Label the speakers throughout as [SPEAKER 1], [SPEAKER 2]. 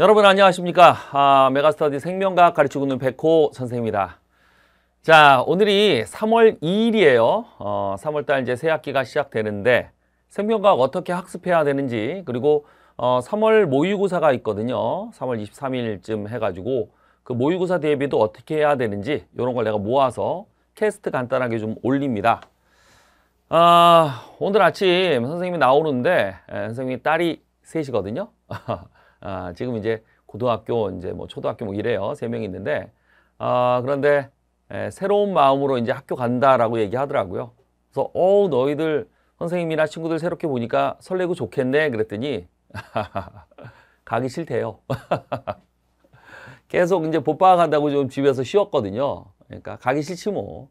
[SPEAKER 1] 여러분 안녕하십니까 아, 메가스터디 생명과학 가르치고 있는 백호 선생입니다 자 오늘이 3월 2일이에요 어, 3월달 이제 새학기가 시작되는데 생명과학 어떻게 학습해야 되는지 그리고 어, 3월 모의고사가 있거든요 3월 23일쯤 해가지고 그 모의고사 대비도 어떻게 해야 되는지 이런 걸 내가 모아서 캐스트 간단하게 좀 올립니다 아, 오늘 아침 선생님이 나오는데 에, 예, 선생님이 딸이 셋이거든요 아, 지금 이제 고등학교, 이제 뭐 초등학교 뭐 이래요. 세명이 있는데, 아, 그런데 에, 예, 새로운 마음으로 이제 학교 간다라고 얘기하더라고요. 그래서, 어 너희들 선생님이나 친구들 새롭게 보니까 설레고 좋겠네. 그랬더니, 가기 싫대요. 계속 이제 복방간다고좀 집에서 쉬었거든요. 그러니까 가기 싫지 뭐.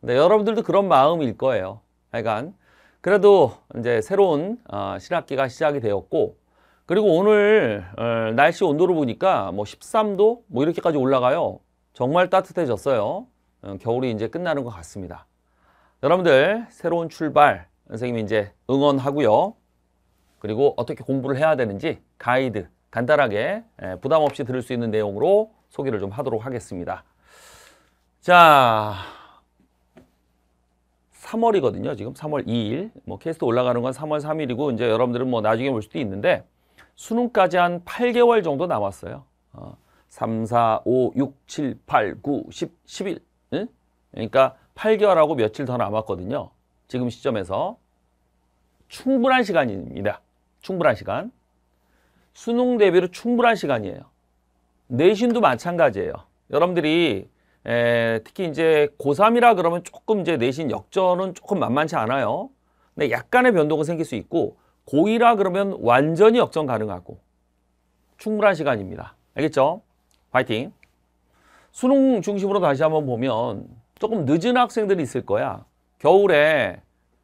[SPEAKER 1] 근데 여러분들도 그런 마음일 거예요. 하여간 그래도 이제 새로운 어, 신학기가 시작이 되었고 그리고 오늘 날씨 온도를 보니까 뭐 13도 뭐 이렇게까지 올라가요. 정말 따뜻해졌어요. 어, 겨울이 이제 끝나는 것 같습니다. 여러분들 새로운 출발 선생님이 이제 응원하고요. 그리고 어떻게 공부를 해야 되는지 가이드 간단하게 부담 없이 들을 수 있는 내용으로 소개를 좀 하도록 하겠습니다. 자, 3월이거든요. 지금 3월 2일. 뭐 캐스트 올라가는 건 3월 3일이고 이제 여러분들은 뭐 나중에 볼 수도 있는데 수능까지 한 8개월 정도 남았어요. 어, 3, 4, 5, 6, 7, 8, 9, 10, 11. 응? 그러니까 8개월하고 며칠 더 남았거든요. 지금 시점에서. 충분한 시간입니다. 충분한 시간. 수능 대비로 충분한 시간이에요. 내신도 마찬가지예요. 여러분들이 에, 특히 이제 고3이라 그러면 조금 이제 내신 역전은 조금 만만치 않아요. 근데 약간의 변동은 생길 수 있고 고의라 그러면 완전히 역전 가능하고 충분한 시간입니다. 알겠죠? 화이팅! 수능 중심으로 다시 한번 보면 조금 늦은 학생들이 있을 거야. 겨울에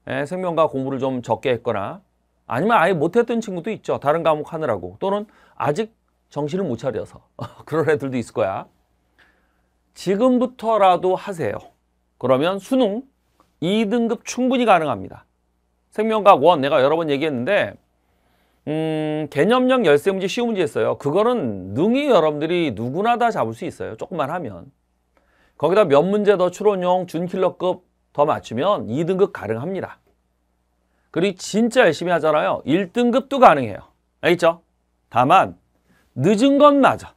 [SPEAKER 1] 예, 생명과 공부를 좀 적게 했거나 아니면 아예 못했던 친구도 있죠. 다른 과목 하느라고 또는 아직 정신을 못 차려서 그런 애들도 있을 거야. 지금부터라도 하세요. 그러면 수능 2등급 충분히 가능합니다. 생명과학 원 내가 여러 번 얘기했는데 음, 개념형 열쇠 문제 쉬운 문제였어요. 그거는 능히 여러분들이 누구나 다 잡을 수 있어요. 조금만 하면. 거기다 몇 문제 더 추론용 준킬러급 더 맞추면 2등급 가능합니다. 그리고 진짜 열심히 하잖아요. 1등급도 가능해요. 알겠죠? 다만 늦은 건 맞아.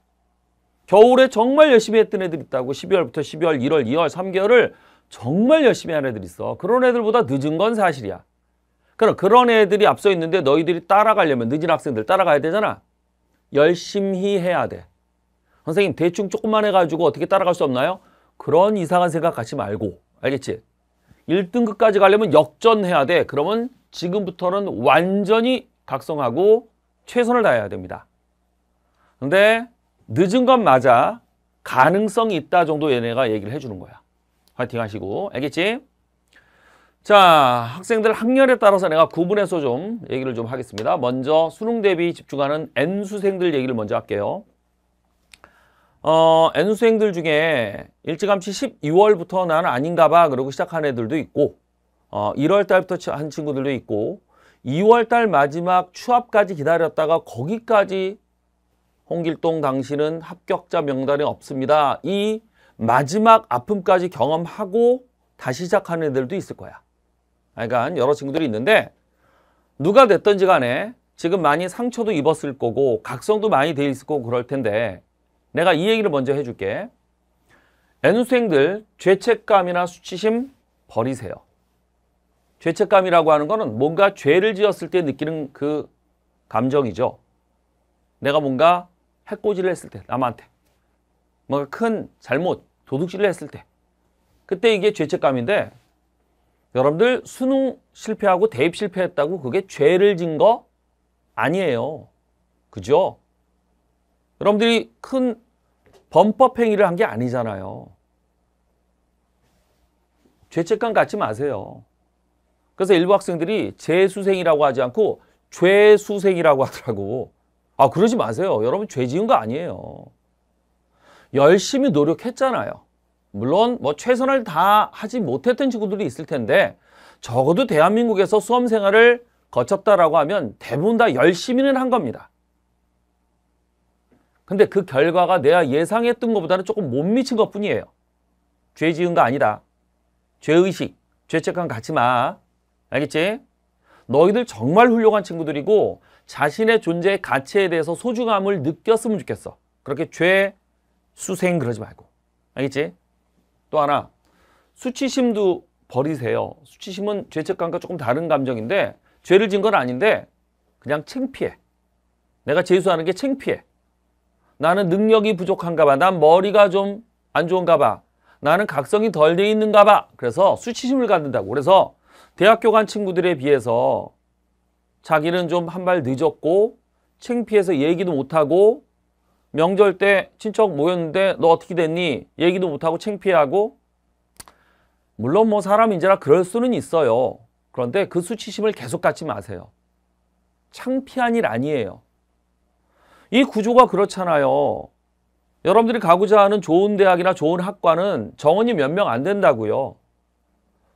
[SPEAKER 1] 겨울에 정말 열심히 했던 애들 있다고 12월부터 12월, 1월, 2월, 3개월을 정말 열심히 한 애들 있어. 그런 애들보다 늦은 건 사실이야. 그럼 그런 애들이 앞서 있는데 너희들이 따라가려면 늦은 학생들 따라가야 되잖아. 열심히 해야 돼. 선생님 대충 조금만 해가지고 어떻게 따라갈 수 없나요? 그런 이상한 생각 갖지 말고 알겠지? 1등급까지 가려면 역전해야 돼. 그러면 지금부터는 완전히 각성하고 최선을 다해야 됩니다. 근데 늦은 건 맞아. 가능성이 있다 정도 얘네가 얘기를 해주는 거야. 화이팅 하시고 알겠지? 자 학생들 학년에 따라서 내가 구분해서 좀 얘기를 좀 하겠습니다. 먼저 수능 대비 집중하는 N수생들 얘기를 먼저 할게요. 어, N수생들 중에 일찌감치 12월부터 나는 아닌가 봐 그러고 시작한 애들도 있고 어, 1월 달부터 한 친구들도 있고 2월 달 마지막 추합까지 기다렸다가 거기까지 홍길동 당신은 합격자 명단에 없습니다. 이 마지막 아픔까지 경험하고 다시 시작하는 애들도 있을 거야. 그러니까 여러 친구들이 있는데 누가 됐든지 간에 지금 많이 상처도 입었을 거고 각성도 많이 돼 있을 거고 그럴 텐데 내가 이 얘기를 먼저 해줄게. N수행들 죄책감이나 수치심 버리세요. 죄책감이라고 하는 거는 뭔가 죄를 지었을 때 느끼는 그 감정이죠. 내가 뭔가 해코지를 했을 때 남한테 뭔가 큰 잘못 도둑질을 했을 때 그때 이게 죄책감인데 여러분들 수능 실패하고 대입 실패했다고 그게 죄를 진 거 아니에요. 그죠? 여러분들이 큰 범법 행위를 한 게 아니잖아요. 죄책감 갖지 마세요. 그래서 일부 학생들이 재수생이라고 하지 않고 죄수생이라고 하더라고. 아 그러지 마세요. 여러분 죄 지은 거 아니에요. 열심히 노력했잖아요. 물론 뭐 최선을 다 하지 못했던 친구들이 있을 텐데 적어도 대한민국에서 수험 생활을 거쳤다라고 하면 대부분 다 열심히는 한 겁니다. 근데 그 결과가 내가 예상했던 것보다는 조금 못 미친 것 뿐이에요. 죄 지은 거 아니다. 죄의식, 죄책감 갖지 마. 알겠지? 너희들 정말 훌륭한 친구들이고 자신의 존재의 가치에 대해서 소중함을 느꼈으면 좋겠어. 그렇게 죄, 수생 그러지 말고. 알겠지? 또 하나 수치심도 버리세요. 수치심은 죄책감과 조금 다른 감정인데 죄를 진 건 아닌데 그냥 창피해. 내가 재수하는 게 창피해. 나는 능력이 부족한가 봐. 난 머리가 좀 안 좋은가 봐. 나는 각성이 덜 돼 있는가 봐. 그래서 수치심을 갖는다고. 그래서 대학교 간 친구들에 비해서 자기는 좀 한 발 늦었고 창피해서 얘기도 못하고 명절 때 친척 모였는데 너 어떻게 됐니? 얘기도 못하고 창피하고 물론 뭐 사람인지라 그럴 수는 있어요. 그런데 그 수치심을 계속 갖지 마세요. 창피한 일 아니에요. 이 구조가 그렇잖아요. 여러분들이 가고자 하는 좋은 대학이나 좋은 학과는 정원이 몇 명 안 된다고요.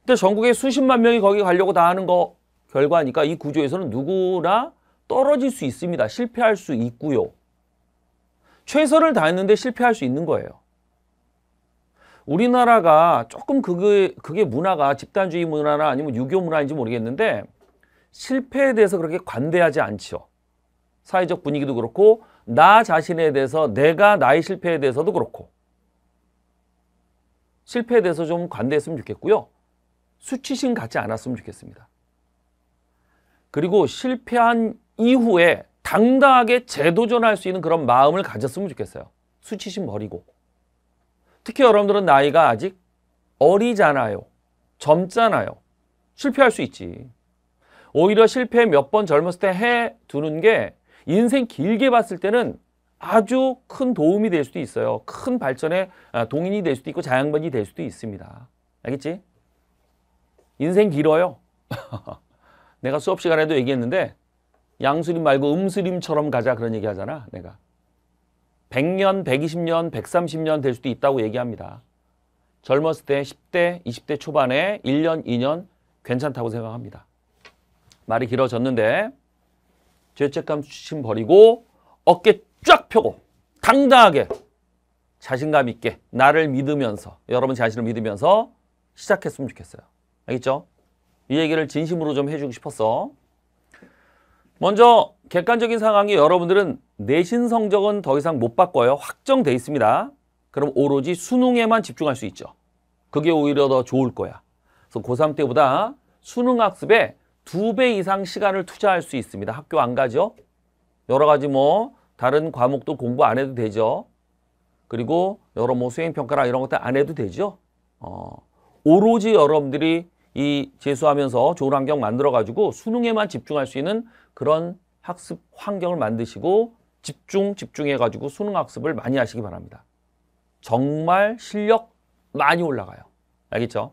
[SPEAKER 1] 근데 전국에 수십만 명이 거기 가려고 다 하는 거 결과니까 이 구조에서는 누구나 떨어질 수 있습니다. 실패할 수 있고요. 최선을 다했는데 실패할 수 있는 거예요. 우리나라가 조금 그게, 그게 문화가 집단주의 문화나 아니면 유교 문화인지 모르겠는데 실패에 대해서 그렇게 관대하지 않죠. 사회적 분위기도 그렇고 나 자신에 대해서 내가 나의 실패에 대해서도 그렇고 실패에 대해서 좀 관대했으면 좋겠고요. 수치심 갖지 않았으면 좋겠습니다. 그리고 실패한 이후에 당당하게 재도전할 수 있는 그런 마음을 가졌으면 좋겠어요. 수치심 버리고. 특히 여러분들은 나이가 아직 어리잖아요. 젊잖아요. 실패할 수 있지. 오히려 실패 몇 번 젊었을 때 해두는 게 인생 길게 봤을 때는 아주 큰 도움이 될 수도 있어요. 큰 발전의 아, 동인이 될 수도 있고 자양반이 될 수도 있습니다. 알겠지? 인생 길어요. 내가 수업 시간에도 얘기했는데 양수림 말고 음수림처럼 가자 그런 얘기 하잖아 내가 100년, 120년, 130년 될 수도 있다고 얘기합니다 젊었을 때 10대, 20대 초반에 1년, 2년 괜찮다고 생각합니다 말이 길어졌는데 죄책감 수심 버리고 어깨 쫙 펴고 당당하게 자신감 있게 나를 믿으면서 여러분 자신을 믿으면서 시작했으면 좋겠어요. 알겠죠? 이 얘기를 진심으로 좀 해주고 싶었어. 먼저 객관적인 상황이 여러분들은 내신 성적은 더 이상 못 바꿔요. 확정돼 있습니다. 그럼 오로지 수능에만 집중할 수 있죠. 그게 오히려 더 좋을 거야. 그래서 고3 때보다 수능 학습에 두 배 이상 시간을 투자할 수 있습니다. 학교 안 가죠? 여러 가지 뭐 다른 과목도 공부 안 해도 되죠. 그리고 여러 뭐 수행평가나 이런 것들 안 해도 되죠. 어, 오로지 여러분들이 이 재수하면서 좋은 환경 만들어가지고 수능에만 집중할 수 있는 그런 학습 환경을 만드시고 집중 집중해가지고 수능 학습을 많이 하시기 바랍니다. 정말 실력 많이 올라가요. 알겠죠?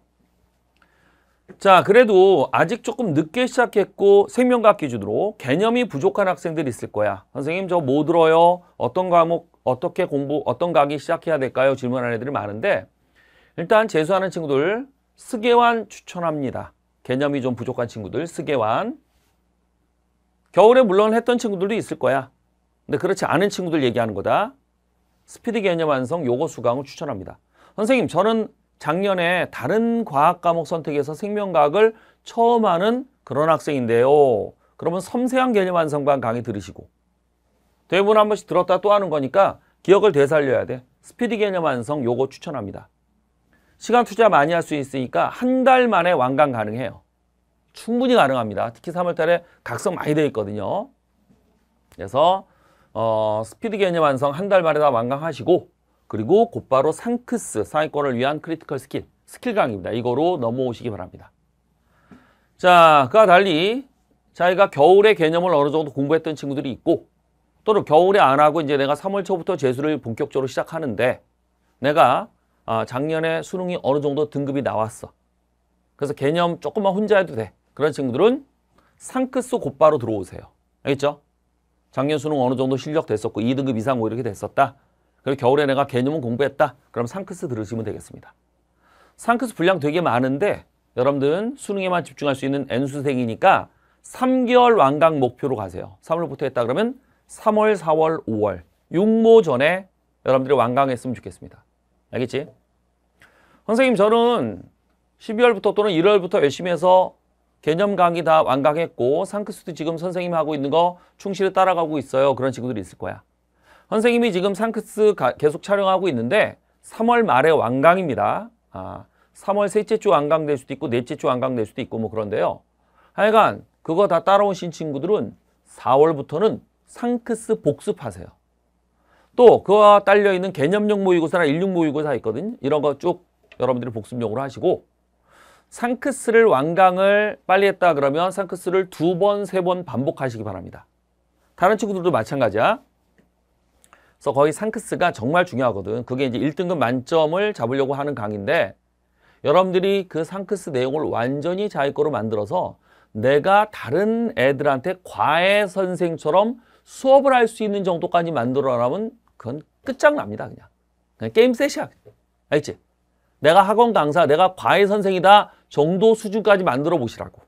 [SPEAKER 1] 자 그래도 아직 조금 늦게 시작했고 생명과학 기준으로 개념이 부족한 학생들이 있을 거야. 선생님 저 뭐 들어요? 어떤 과목 어떻게 공부 어떤 과학 시작해야 될까요? 질문하는 애들이 많은데 일단 재수하는 친구들 스계완 추천합니다. 개념이 좀 부족한 친구들 스계완 겨울에 물론 했던 친구들도 있을 거야. 근데 그렇지 않은 친구들 얘기하는 거다. 스피드 개념 완성 요거 수강을 추천합니다. 선생님 저는 작년에 다른 과학 과목 선택에서 생명과학을 처음 하는 그런 학생인데요. 그러면 섬세한 개념 완성반 강의 들으시고 대본한 번씩 들었다 또 하는 거니까 기억을 되살려야 돼. 스피드 개념 완성 요거 추천합니다. 시간 투자 많이 할 수 있으니까 한 달 만에 완강 가능해요. 충분히 가능합니다. 특히 3월달에 각성 많이 되어 있거든요. 그래서 어, 스피드 개념 완성 한 달 만에 다 완강하시고 그리고 곧바로 상크스 상위권을 위한 크리티컬 스킬 스킬 강입니다. 이거로 넘어오시기 바랍니다. 자 그와 달리 자기가 겨울에 개념을 어느 정도 공부했던 친구들이 있고 또는 겨울에 안 하고 이제 내가 3월 초부터 재수를 본격적으로 시작하는데 내가 아, 작년에 수능이 어느 정도 등급이 나왔어. 그래서 개념 조금만 혼자 해도 돼. 그런 친구들은 상크스 곧바로 들어오세요. 알겠죠? 작년 수능 어느 정도 실력 됐었고 2등급 이상 오 뭐 이렇게 됐었다. 그리고 겨울에 내가 개념은 공부했다. 그럼 상크스 들으시면 되겠습니다. 상크스 분량 되게 많은데 여러분들은 수능에만 집중할 수 있는 N수생이니까 3개월 완강 목표로 가세요. 3월부터 했다 그러면 3월, 4월, 5월 6모 전에 여러분들이 완강했으면 좋겠습니다. 알겠지? 선생님 저는 12월부터 또는 1월부터 열심히 해서 개념 강의 다 완강했고 상크스도 지금 선생님이 하고 있는 거 충실히 따라가고 있어요. 그런 친구들이 있을 거야. 선생님이 지금 상크스 가, 계속 촬영하고 있는데 3월 말에 완강입니다. 아, 3월 셋째 주 완강 될 수도 있고 넷째 주 완강 될 수도 있고 뭐 그런데요. 하여간 그거 다 따라오신 친구들은 4월부터는 상크스 복습하세요. 또 그와 딸려있는 개념용 모의고사나 인력 모의고사 있거든. 요 이런 거쭉 여러분들이 복습용으로 하시고 상크스를 완강을 빨리 했다 그러면 상크스를 두 번, 세 번 반복하시기 바랍니다. 다른 친구들도 마찬가지야. 그래서 거의 상크스가 정말 중요하거든. 그게 이제 1등급 만점을 잡으려고 하는 강의인데 여러분들이 그 상크스 내용을 완전히 자기 거로 만들어서 내가 다른 애들한테 과외 선생처럼 수업을 할 수 있는 정도까지 만들어라면 그건 끝장납니다. 그냥, 그냥 게임 셋이야. 알겠지? 내가 학원 강사, 내가 과외 선생이다 정도 수준까지 만들어 보시라고.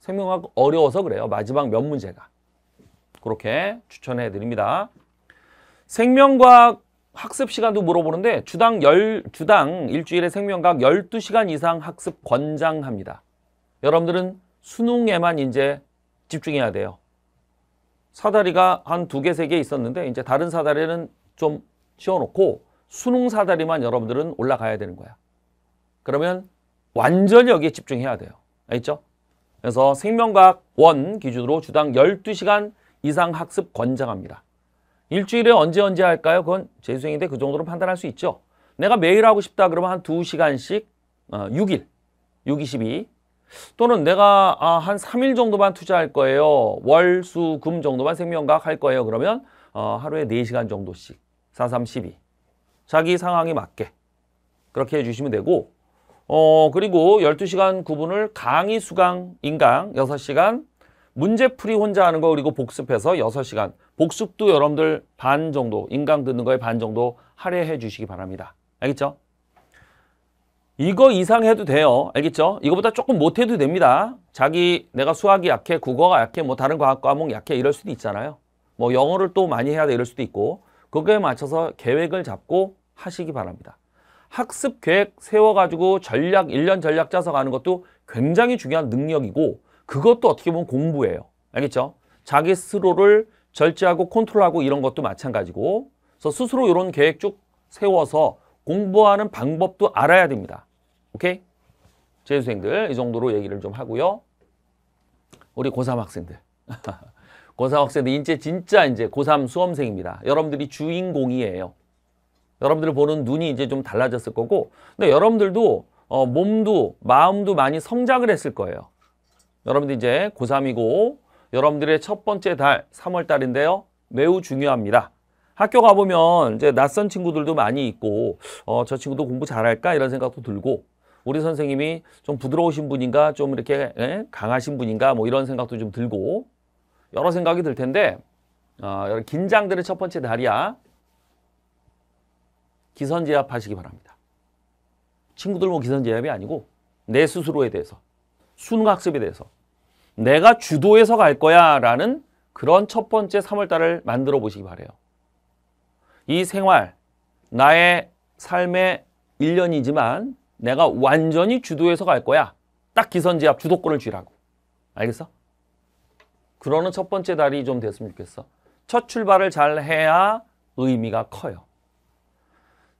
[SPEAKER 1] 생명학 어려워서 그래요. 마지막 몇 문제가. 그렇게 추천해 드립니다. 생명과학 학습 시간도 물어보는데 주당 열 주당 일주일에 생명과학 12시간 이상 학습 권장합니다. 여러분들은 수능에만 이제 집중해야 돼요. 사다리가 한 두 개, 세 개 있었는데 이제 다른 사다리는 좀 치워놓고 수능 사다리만 여러분들은 올라가야 되는 거야. 그러면 완전히 여기에 집중해야 돼요. 알겠죠? 그래서 생명과학 1 기준으로 주당 12시간 이상 학습 권장합니다. 일주일에 언제 언제 할까요? 그건 재수생인데 그 정도로 판단할 수 있죠. 내가 매일 하고 싶다 그러면 한 2시간씩 어, 6일, 622 또는 내가 아, 한 3일 정도만 투자할 거예요. 월, 수, 금 정도만 생명과학 할 거예요. 그러면 어, 하루에 4시간 정도씩 4, 3, 12 자기 상황에 맞게 그렇게 해주시면 되고 어 그리고 12시간 구분을 강의, 수강, 인강 6시간 문제풀이 혼자 하는 거 그리고 복습해서 6시간 복습도 여러분들 반 정도 인강 듣는 거에 반 정도 할애해 주시기 바랍니다. 알겠죠? 이거 이상 해도 돼요. 알겠죠? 이거보다 조금 못해도 됩니다. 자기 내가 수학이 약해, 국어가 약해, 뭐 다른 과학 과목 약해 이럴 수도 있잖아요. 뭐 영어를 또 많이 해야 돼 이럴 수도 있고 그거에 맞춰서 계획을 잡고 하시기 바랍니다. 학습 계획 세워가지고 전략, 1년 전략 짜서 가는 것도 굉장히 중요한 능력이고 그것도 어떻게 보면 공부예요. 알겠죠? 자기 스스로를 절제하고 컨트롤하고 이런 것도 마찬가지고 그래서 스스로 이런 계획 쭉 세워서 공부하는 방법도 알아야 됩니다. 오케이? 재수생들 이 정도로 얘기를 좀 하고요. 우리 고3 학생들. 고3 학생들 이제 진짜 이제 고3 수험생입니다. 여러분들이 주인공이에요. 여러분들 보는 눈이 이제 좀 달라졌을 거고 근데 여러분들도 어, 몸도 마음도 많이 성장을 했을 거예요. 여러분들 이제 고3이고 여러분들의 첫 번째 달 3월 달인데요. 매우 중요합니다. 학교 가보면 이제 낯선 친구들도 많이 있고 어, 저 친구도 공부 잘할까 이런 생각도 들고 우리 선생님이 좀 부드러우신 분인가 좀 이렇게 에? 예? 강하신 분인가 뭐 이런 생각도 좀 들고 여러 생각이 들 텐데 어, 긴장들의 첫 번째 달이야. 기선제압하시기 바랍니다. 친구들 뭐 기선제압이 아니고 내 스스로에 대해서 수능학습에 대해서 내가 주도해서 갈 거야 라는 그런 첫 번째 3월달을 만들어 보시기 바래요. 이 생활, 나의 삶의 1년이지만 내가 완전히 주도해서 갈 거야. 딱 기선제압 주도권을 쥐라고. 알겠어? 그러는 첫 번째 달이 좀 됐으면 좋겠어. 첫 출발을 잘 해야 의미가 커요.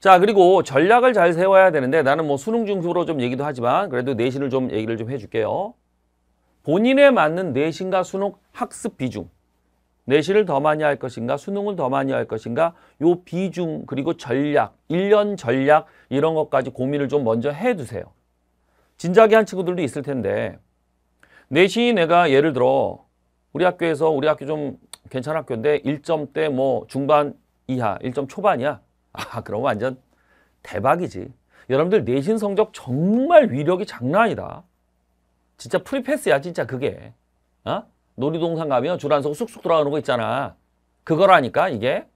[SPEAKER 1] 자 그리고 전략을 잘 세워야 되는데 나는 뭐 수능 중심으로 좀 얘기도 하지만 그래도 내신을 좀 얘기를 좀 해줄게요. 본인에 맞는 내신과 수능 학습 비중 내신을 더 많이 할 것인가 수능을 더 많이 할 것인가 요 비중 그리고 전략 일년 전략 이런 것까지 고민을 좀 먼저 해두세요. 진작에 한 친구들도 있을 텐데 내신이 내가 예를 들어 우리 학교에서 우리 학교 좀 괜찮은 학교인데 1점대 뭐 중반 이하 1점 초반이야. 아, 그럼 완전 대박이지. 여러분들 내신 성적 정말 위력이 장난 아니다. 진짜 프리패스야, 진짜 그게. 어? 놀이동산 가면 줄 안 서고 쑥쑥 돌아오는 거 있잖아. 그거라니까, 이게.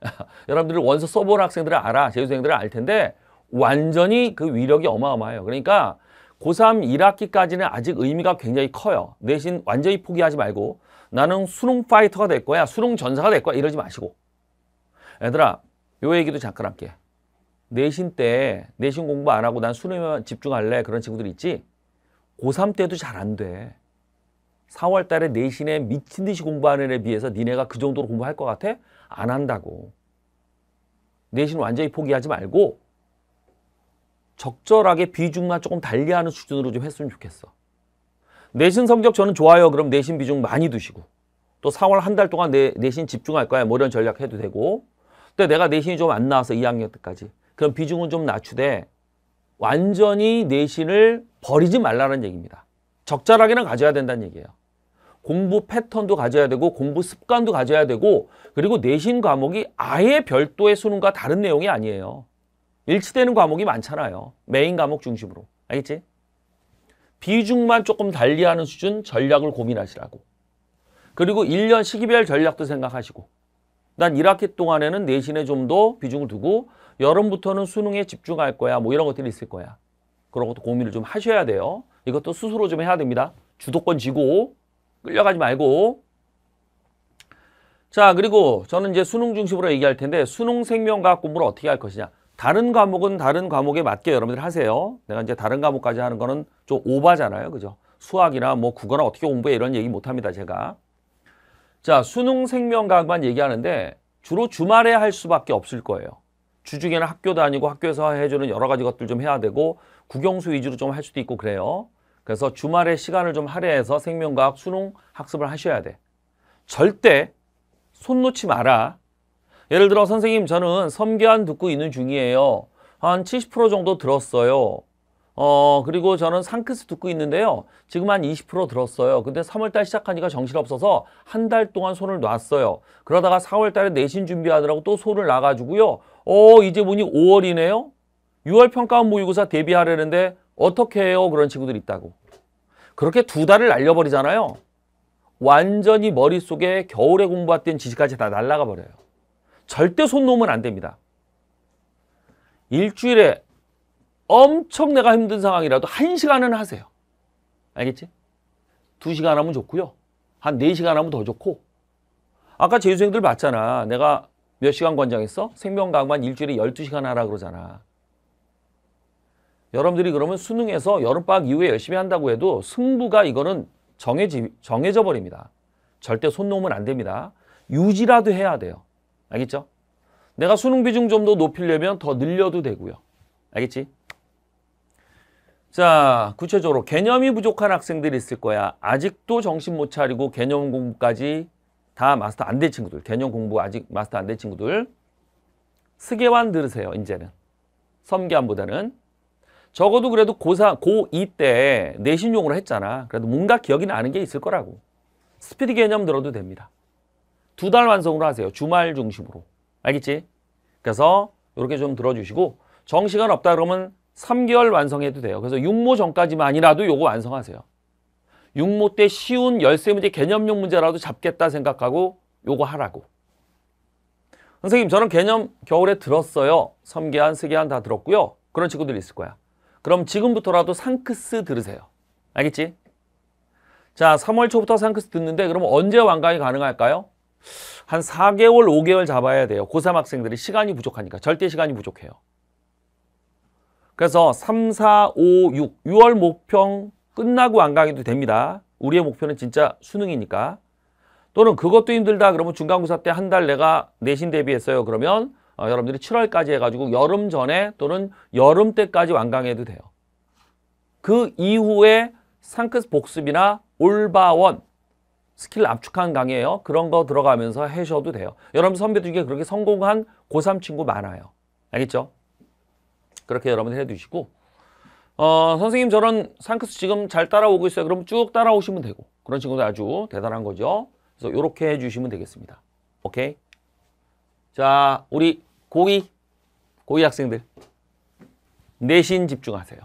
[SPEAKER 1] 여러분들 원서 써본 학생들은 알아. 재수생들은 알 텐데 완전히 그 위력이 어마어마해요. 그러니까 고3 1학기까지는 아직 의미가 굉장히 커요. 내신 완전히 포기하지 말고 나는 수능 파이터가 될 거야. 수능 전사가 될 거야. 이러지 마시고. 얘들아 요 얘기도 잠깐 할게. 내신 때 내신 공부 안 하고 난 수능에만 집중할래 그런 친구들 있지? 고3 때도 잘 안 돼. 4월 달에 내신에 미친 듯이 공부하는 애에 비해서 니네가 그 정도로 공부할 것 같아? 안 한다고. 내신 완전히 포기하지 말고 적절하게 비중만 조금 달리하는 수준으로 좀 했으면 좋겠어. 내신 성적 저는 좋아요. 그럼 내신 비중 많이 두시고 또 4월 한 달 동안 내, 내신 집중할 거야. 뭐 이런 전략 해도 되고 근데 그러니까 내가 내신이 좀 안 나와서 2학년 때까지. 그럼 비중은 좀 낮추되 완전히 내신을 버리지 말라는 얘기입니다. 적절하게는 가져야 된다는 얘기예요. 공부 패턴도 가져야 되고 공부 습관도 가져야 되고 그리고 내신 과목이 아예 별도의 수능과 다른 내용이 아니에요. 일치되는 과목이 많잖아요. 메인 과목 중심으로. 알겠지? 비중만 조금 달리하는 수준 전략을 고민하시라고. 그리고 1년 시기별 전략도 생각하시고 난 1학기 동안에는 내신에 좀 더 비중을 두고 여름부터는 수능에 집중할 거야. 뭐 이런 것들이 있을 거야. 그런 것도 고민을 좀 하셔야 돼요. 이것도 스스로 좀 해야 됩니다. 주도권 지고 끌려가지 말고 자 그리고 저는 이제 수능 중심으로 얘기할 텐데 수능 생명과학 공부를 어떻게 할 것이냐 다른 과목은 다른 과목에 맞게 여러분들 하세요 내가 이제 다른 과목까지 하는 거는 좀 오바잖아요 그죠 수학이나 뭐 국어나 어떻게 공부해 이런 얘기 못합니다 제가 자, 수능 생명과학만 얘기하는데 주로 주말에 할 수밖에 없을 거예요. 주중에는 학교 다니고 학교에서 해주는 여러 가지 것들 좀 해야 되고 국영수 위주로 좀 할 수도 있고 그래요. 그래서 주말에 시간을 좀 할애해서 생명과학 수능 학습을 하셔야 돼. 절대 손 놓지 마라. 예를 들어 선생님 저는 섬기한 듣고 있는 중이에요. 한 70% 정도 들었어요. 어 그리고 저는 상크스 듣고 있는데요. 지금 한 20% 들었어요. 근데 3월달 시작하니까 정신없어서 한 달 동안 손을 놨어요. 그러다가 4월달에 내신 준비하느라고 또 손을 놔가지고요. 어 이제 보니 5월이네요. 6월 평가원 모의고사 대비하려는데 어떻게 해요? 그런 친구들 있다고. 그렇게 두 달을 날려버리잖아요. 완전히 머릿속에 겨울에 공부했던 지식까지 다 날아가 버려요. 절대 손 놓으면 안 됩니다. 일주일에 엄청 내가 힘든 상황이라도 한시간은 하세요. 알겠지? 두시간 하면 좋고요. 한 네시간 하면 더 좋고 아까 재수생들 봤잖아. 내가 몇 시간 권장했어? 생명강만 일주일에 12시간 하라 그러잖아. 여러분들이 그러면 수능에서 여름방학 이후에 열심히 한다고 해도 승부가 이거는 정해지, 정해져 버립니다. 절대 손 놓으면 안 됩니다. 유지라도 해야 돼요. 알겠죠? 내가 수능 비중 좀 더 높이려면 더 늘려도 되고요. 알겠지? 자, 구체적으로 개념이 부족한 학생들이 있을 거야. 아직도 정신 못 차리고 개념 공부까지 다 마스터 안 된 친구들. 개념 공부 아직 마스터 안 된 친구들. 스계완 들으세요, 이제는. 섬계완보다는. 적어도 그래도 고3, 고2 때 내신용으로 했잖아. 그래도 뭔가 기억이 나는 게 있을 거라고. 스피드 개념 들어도 됩니다. 두 달 완성으로 하세요. 주말 중심으로. 알겠지? 그래서 이렇게 좀 들어주시고 정시간 없다 그러면 3개월 완성해도 돼요. 그래서 6모 전까지만이라도 요거 완성하세요. 6모 때 쉬운 열세 문제 개념용 문제라도 잡겠다 생각하고 요거 하라고. 선생님 저는 개념 겨울에 들었어요. 3개한, 3개한 다 들었고요. 그런 친구들 있을 거야. 그럼 지금부터라도 상크스 들으세요. 알겠지? 자, 3월 초부터 상크스 듣는데 그럼 언제 완강이 가능할까요? 한 4개월, 5개월 잡아야 돼요. 고3 학생들이 시간이 부족하니까. 절대 시간이 부족해요. 그래서 3, 4, 5, 6, 6월 목평 끝나고 안 가기도 됩니다. 우리의 목표는 진짜 수능이니까. 또는 그것도 힘들다 그러면 중간고사 때 한 달 내가 내신 대비했어요. 그러면 어, 여러분들이 7월까지 해가지고 여름 전에 또는 여름 때까지 완강해도 돼요. 그 이후에 상크스 복습이나 올바원 스킬 압축한 강의예요. 그런 거 들어가면서 해셔도 돼요. 여러분 선배들 중에 그렇게 성공한 고3 친구 많아요. 알겠죠? 그렇게 여러분들 해두시고 어, 선생님 저런 상크스 지금 잘 따라오고 있어요. 그럼 쭉 따라오시면 되고 그런 친구들 아주 대단한 거죠. 그래서 이렇게 해주시면 되겠습니다. 오케이? 자, 우리 고2, 고2 학생들 내신 집중하세요.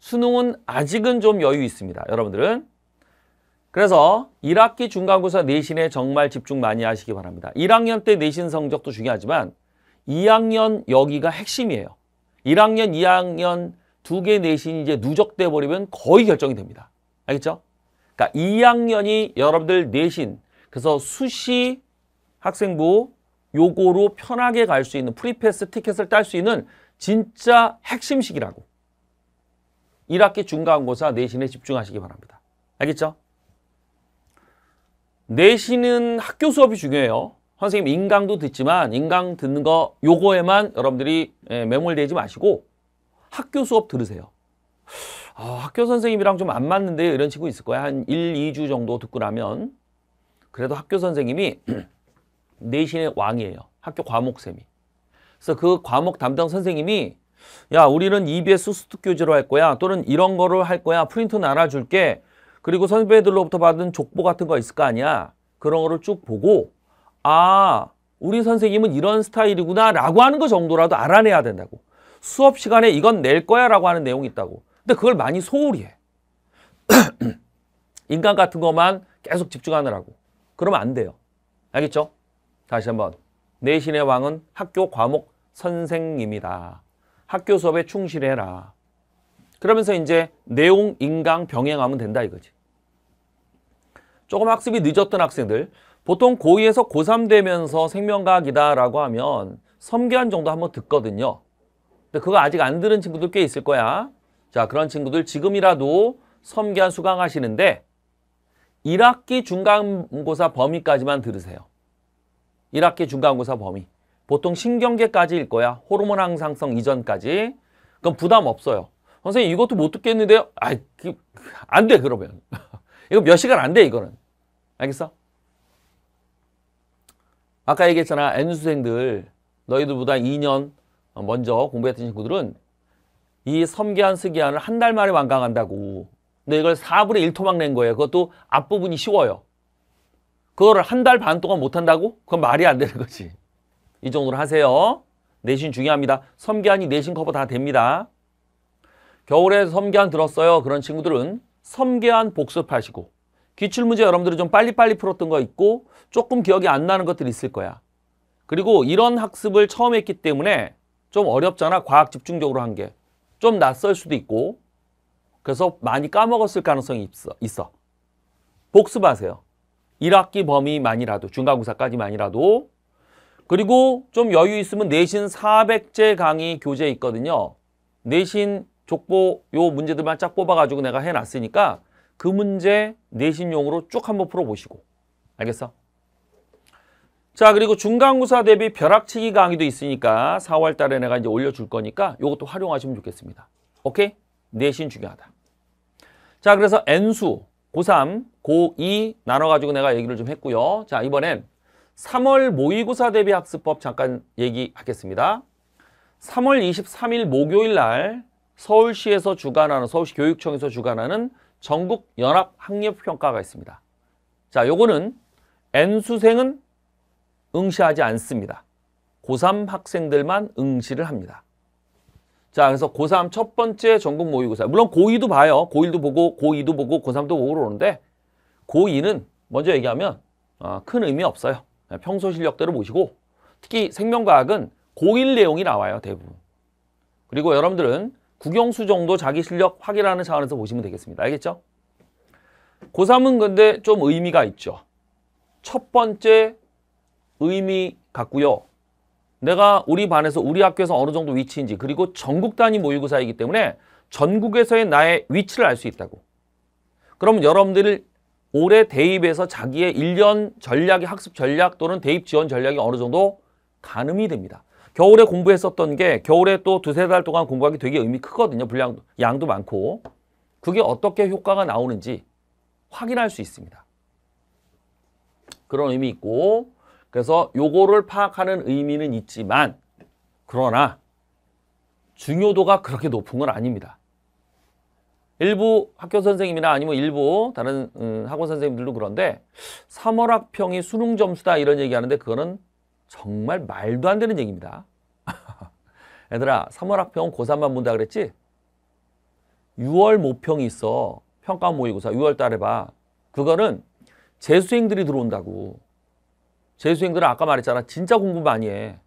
[SPEAKER 1] 수능은 아직은 좀 여유 있습니다. 여러분들은 그래서 1학기 중간고사 내신에 정말 집중 많이 하시기 바랍니다. 1학년 때 내신 성적도 중요하지만 2학년 여기가 핵심이에요. 1학년, 2학년 두 개 내신이 이제 누적돼 버리면 거의 결정이 됩니다. 알겠죠? 그러니까 2학년이 여러분들 내신, 그래서 수시 학생부 요거로 편하게 갈 수 있는 프리패스 티켓을 딸 수 있는 진짜 핵심식이라고. 1학기 중간고사 내신에 집중하시기 바랍니다. 알겠죠? 내신은 학교 수업이 중요해요. 선생님 인강도 듣지만 인강 듣는 거 요거에만 여러분들이 예, 매몰되지 마시고 학교 수업 들으세요. 아, 학교 선생님이랑 좀 안 맞는데 이런 친구 있을 거야. 한 1, 2주 정도 듣고 나면 그래도 학교 선생님이 내신의 왕이에요. 학교 과목쌤이. 그래서 그 과목 담당 선생님이 야 우리는 EBS 수특 교재로 할 거야. 또는 이런 거를 할 거야. 프린트 나눠줄게. 그리고 선배들로부터 받은 족보 같은 거 있을 거 아니야. 그런 거를 쭉 보고 아 우리 선생님은 이런 스타일이구나 라고 하는 것 정도라도 알아내야 된다고 수업 시간에 이건 낼 거야 라고 하는 내용이 있다고 근데 그걸 많이 소홀히 해 인간 같은 것만 계속 집중하느라고 그러면 안 돼요 알겠죠? 다시 한번 내신의 왕은 학교 과목 선생님이다 학교 수업에 충실해라 그러면서 이제 내용, 인강 병행하면 된다 이거지 조금 학습이 늦었던 학생들 보통 고2에서 고3 되면서 생명과학이다라고 하면 섬기한 정도 한번 듣거든요. 근데 그거 아직 안 들은 친구들 꽤 있을 거야. 자, 그런 친구들 지금이라도 섬기한 수강하시는데 1학기 중간고사 범위까지만 들으세요. 1학기 중간고사 범위. 보통 신경계까지일 거야. 호르몬 항상성 이전까지. 그럼 부담 없어요. 선생님 이것도 못 듣겠는데요? 아안 그, 돼, 그러면. 이거 몇 시간 안 돼, 이거는. 알겠어? 아까 얘기했잖아. N수생들 너희들보다 2년 먼저 공부했던 친구들은 이 섬기한 스기한을한 달 만에 완강한다고. 근데 이걸 4분의 1토막 낸 거예요. 그것도 앞부분이 쉬워요. 그거를 한 달 반 동안 못한다고? 그건 말이 안 되는 거지. 이 정도로 하세요. 내신 중요합니다. 섬기한이 내신 커버 다 됩니다. 겨울에 섬기한 들었어요. 그런 친구들은 섬기한 복습하시고 기출문제 여러분들이 좀 빨리빨리 풀었던 거 있고 조금 기억이 안 나는 것들이 있을 거야. 그리고 이런 학습을 처음 했기 때문에 좀 어렵잖아. 과학 집중적으로 한 게. 좀 낯설 수도 있고. 그래서 많이 까먹었을 가능성이 있어. 복습하세요. 1학기 범위만이라도, 중간고사까지만이라도. 그리고 좀 여유 있으면 내신 400제 강의 교재 있거든요. 내신 족보 요 문제들만 쫙 뽑아가지고 내가 해놨으니까 그 문제 내신용으로 쭉 한번 풀어보시고. 알겠어? 자 그리고 중간고사 대비 벼락치기 강의도 있으니까 4월 달에 내가 이제 올려줄 거니까 이것도 활용하시면 좋겠습니다. 오케이? 내신 중요하다. 자 그래서 N수 고3, 고2 나눠가지고 내가 얘기를 좀 했고요. 자 이번엔 3월 모의고사 대비 학습법 잠깐 얘기하겠습니다. 3월 23일 목요일 날 서울시에서 주관하는 서울시 교육청에서 주관하는 전국 연합 학력 평가가 있습니다. 자, 요거는 N수생은 응시하지 않습니다. 고3 학생들만 응시를 합니다. 자, 그래서 고3 첫 번째 전국 모의고사. 물론 고2도 봐요. 고1도 보고, 고2도 보고, 고3도 보고 그러는데 고2는 먼저 얘기하면 아, 큰 의미 없어요. 평소 실력대로 보시고 특히 생명과학은 고1 내용이 나와요, 대부분. 그리고 여러분들은 국영수 정도 자기 실력 확인하는 차원에서 보시면 되겠습니다. 알겠죠? 고3은 근데 좀 의미가 있죠. 첫 번째 의미 같고요. 내가 우리 반에서 우리 학교에서 어느 정도 위치인지 그리고 전국 단위 모의고사이기 때문에 전국에서의 나의 위치를 알 수 있다고. 그럼여러분들 올해 대입에서 자기의 1년 전략이 학습 전략 또는 대입 지원 전략이 어느 정도 가늠이 됩니다. 겨울에 공부했었던 게 겨울에 또 두세 달 동안 공부하기 되게 의미 크거든요. 분량 도 양도 많고. 그게 어떻게 효과가 나오는지 확인할 수 있습니다. 그런 의미 있고 그래서 요거를 파악하는 의미는 있지만 그러나 중요도가 그렇게 높은 건 아닙니다. 일부 학교 선생님이나 아니면 일부 다른 음, 학원 선생님들도 그런데 3월 학평이 수능 점수다 이런 얘기하는데 그거는 정말 말도 안 되는 얘기입니다. 얘들아 3월 학평 고3만 본다 그랬지? 6월 모평이 있어. 평가 모의고사 6월 달에 봐. 그거는 재수생들이 들어온다고. 재수생들은 아까 말했잖아. 진짜 공부 많이 해.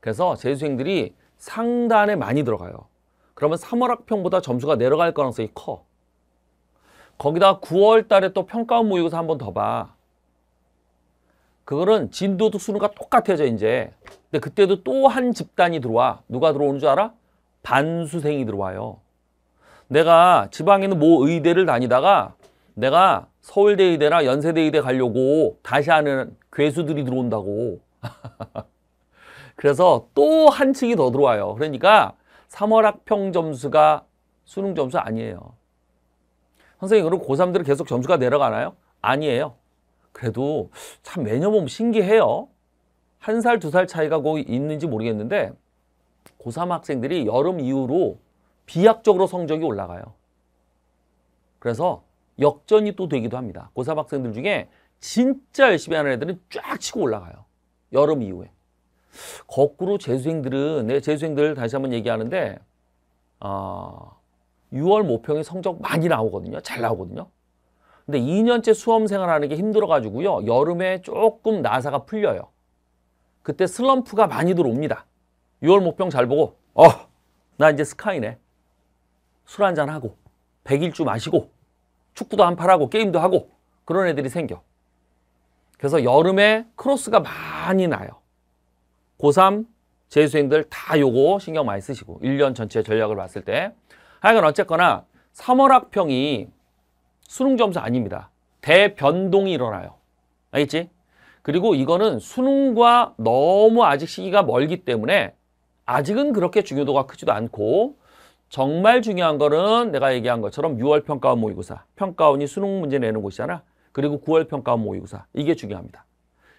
[SPEAKER 1] 그래서 재수생들이 상단에 많이 들어가요. 그러면 3월 학평보다 점수가 내려갈 가능성이 커. 거기다 9월 달에 또 평가원 모의고사 한번 더 봐. 그거는 진도도 수능과 똑같아져 이제. 근데 그때도 또 한 집단이 들어와. 누가 들어오는 줄 알아? 반수생이 들어와요. 내가 지방에는 모 의대를 다니다가 내가 서울대 의대나 연세대 의대 가려고 다시 하는 괴수들이 들어온다고. 그래서 또 한 층이 더 들어와요. 그러니까 3월 학평 점수가 수능 점수 아니에요. 선생님 그럼 고3들은 계속 점수가 내려가나요? 아니에요. 그래도 참 매년 보면 신기해요. 한 살, 두 살 차이가 꼭 있는지 모르겠는데 고3 학생들이 여름 이후로 비약적으로 성적이 올라가요. 그래서 역전이 또 되기도 합니다. 고3 학생들 중에 진짜 열심히 하는 애들은 쫙 치고 올라가요. 여름 이후에. 거꾸로 재수생들은 내 네, 재수생들 다시 한번 얘기하는데 어, 아, 6월 모평이 성적 많이 나오거든요. 잘 나오거든요. 근데 2년째 수험 생활하는 게 힘들어가지고요. 여름에 조금 나사가 풀려요. 그때 슬럼프가 많이 들어옵니다. 6월 모평 잘 보고 어, 나 이제 스카이네. 술 한잔하고 100일주 마시고 축구도 한팔하고 게임도 하고 그런 애들이 생겨. 그래서 여름에 크로스가 많이 나요. 고3 재수생들 다 요거 신경 많이 쓰시고 1년 전체 전략을 봤을 때 하여간 어쨌거나 3월 학평이 수능 점수 아닙니다. 대변동이 일어나요. 알겠지? 그리고 이거는 수능과 너무 아직 시기가 멀기 때문에 아직은 그렇게 중요도가 크지도 않고 정말 중요한 거는 내가 얘기한 것처럼 6월 평가원 모의고사. 평가원이 수능 문제 내는 곳이잖아. 그리고 9월 평가원 모의고사. 이게 중요합니다.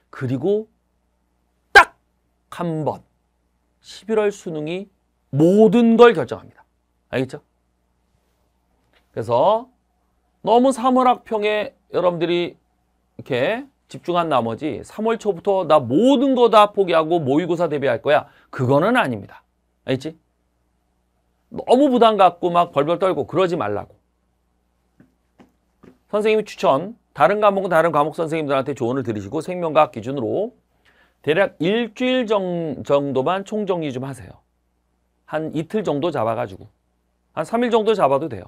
[SPEAKER 1] 그리고 딱 한 번. 11월 수능이 모든 걸 결정합니다. 알겠죠? 그래서 너무 3월 학평에 여러분들이 이렇게 집중한 나머지 3월 초부터 나 모든 거 다 포기하고 모의고사 대비할 거야. 그거는 아닙니다. 알겠지? 너무 부담 갖고 막 벌벌 떨고 그러지 말라고. 선생님이 추천, 다른 과목은 다른 과목 선생님들한테 조언을 드리시고 생명과학 기준으로 대략 일주일 정, 정도만 총정리 좀 하세요. 한 이틀 정도 잡아가지고 한 3일 정도 잡아도 돼요.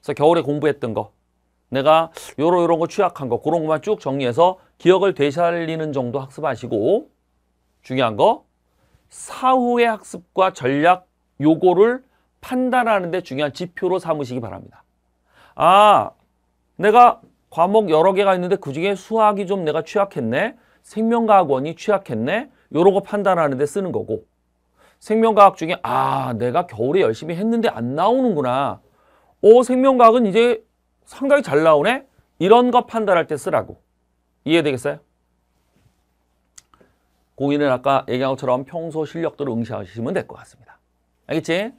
[SPEAKER 1] 그래서 겨울에 공부했던 거 내가 요런 요런 거 취약한 거 그런 것만 쭉 정리해서 기억을 되살리는 정도 학습하시고 중요한 거 사후의 학습과 전략 요거를 판단하는 데 중요한 지표로 삼으시기 바랍니다. 아, 내가 과목 여러 개가 있는데 그중에 수학이 좀 내가 취약했네. 생명과학원이 취약했네. 요러고 판단하는 데 쓰는 거고 생명과학 중에 아, 내가 겨울에 열심히 했는데 안 나오는구나. 오, 생명과학은 이제 상당히 잘 나오네. 이런 거 판단할 때 쓰라고. 이해되겠어요? 고인은 아까 얘기한 것처럼 평소 실력들을 응시하시면 될 것 같습니다. 알겠지?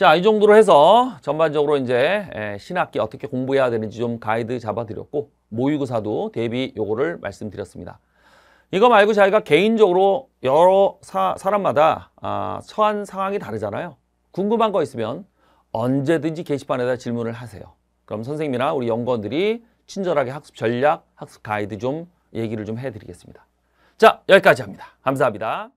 [SPEAKER 1] 자, 이 정도로 해서 전반적으로 이제 예, 신학기 어떻게 공부해야 되는지 좀 가이드 잡아드렸고 모의고사도 대비 요거를 말씀드렸습니다. 이거 말고 자기가 개인적으로 여러 사, 람마다 아, 처한 상황이 다르잖아요. 궁금한 거 있으면 언제든지 게시판에다 질문을 하세요. 그럼 선생님이나 우리 연구원들이 친절하게 학습 전략, 학습 가이드 좀 얘기를 좀 해드리겠습니다. 자, 여기까지 합니다. 감사합니다.